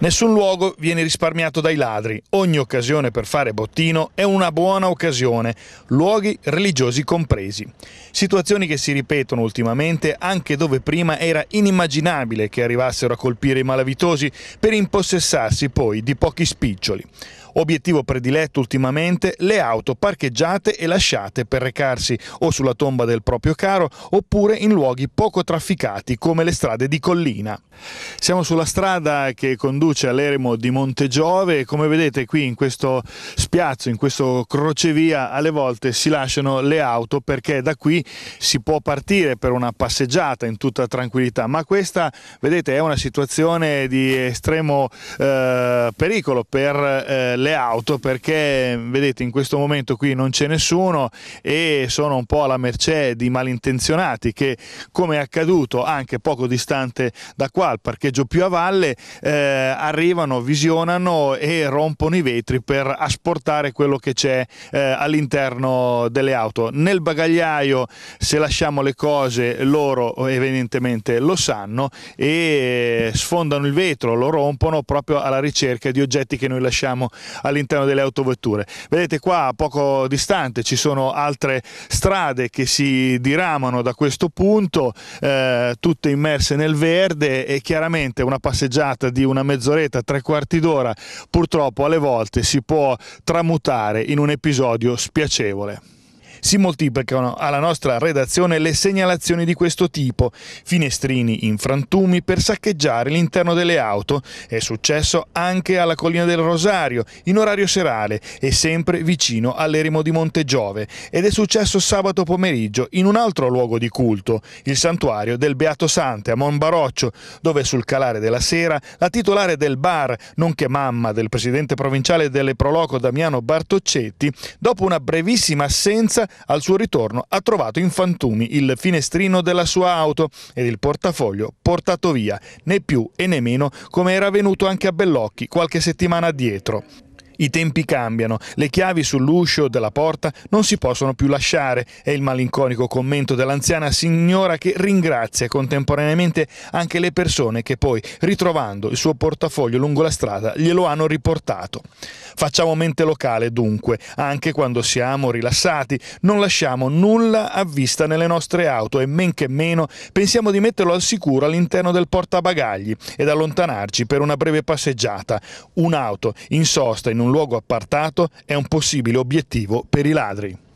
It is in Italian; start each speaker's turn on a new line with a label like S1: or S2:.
S1: Nessun luogo viene risparmiato dai ladri, ogni occasione per fare bottino è una buona occasione, luoghi religiosi compresi. Situazioni che si ripetono ultimamente anche dove prima era inimmaginabile che arrivassero a colpire i malavitosi per impossessarsi poi di pochi spiccioli. Obiettivo prediletto ultimamente le auto parcheggiate e lasciate per recarsi o sulla tomba del proprio caro oppure in luoghi poco trafficati come le strade di collina. Siamo sulla strada che conduce all'eremo di Montegiove e come vedete qui in questo spiazzo, in questo crocevia, alle volte si lasciano le auto perché da qui si può partire per una passeggiata in tutta tranquillità, ma questa vedete è una situazione di estremo eh, pericolo per eh, le auto perché vedete in questo momento qui non c'è nessuno e sono un po' alla mercé di malintenzionati che come è accaduto anche poco distante da qua al parcheggio più a valle eh, arrivano, visionano e rompono i vetri per asportare quello che c'è eh, all'interno delle auto. Nel bagagliaio se lasciamo le cose loro evidentemente lo sanno e sfondano il vetro, lo rompono proprio alla ricerca di oggetti che noi lasciamo all'interno delle autovetture. Vedete qua poco distante ci sono altre strade che si diramano da questo punto, eh, tutte immerse nel verde e chiaramente una passeggiata di una mezz'oretta, tre quarti d'ora purtroppo alle volte si può tramutare in un episodio spiacevole. Si moltiplicano alla nostra redazione le segnalazioni di questo tipo, finestrini in frantumi per saccheggiare l'interno delle auto. È successo anche alla Collina del Rosario, in orario serale e sempre vicino all'eremo di Monte Giove, Ed è successo sabato pomeriggio in un altro luogo di culto, il santuario del Beato Sante a Monbaroccio, dove sul calare della sera la titolare del bar, nonché mamma del presidente provinciale delle Proloco Damiano Bartoccetti, dopo una brevissima assenza al suo ritorno ha trovato in fantumi il finestrino della sua auto ed il portafoglio portato via, né più e né meno come era avvenuto anche a Bellocchi qualche settimana addietro. I tempi cambiano, le chiavi sull'uscio della porta non si possono più lasciare, è il malinconico commento dell'anziana signora che ringrazia contemporaneamente anche le persone che poi, ritrovando il suo portafoglio lungo la strada, glielo hanno riportato. Facciamo mente locale dunque, anche quando siamo rilassati, non lasciamo nulla a vista nelle nostre auto e men che meno pensiamo di metterlo al sicuro all'interno del portabagagli ed allontanarci per una breve passeggiata. Un'auto in sosta in un un luogo appartato è un possibile obiettivo per i ladri.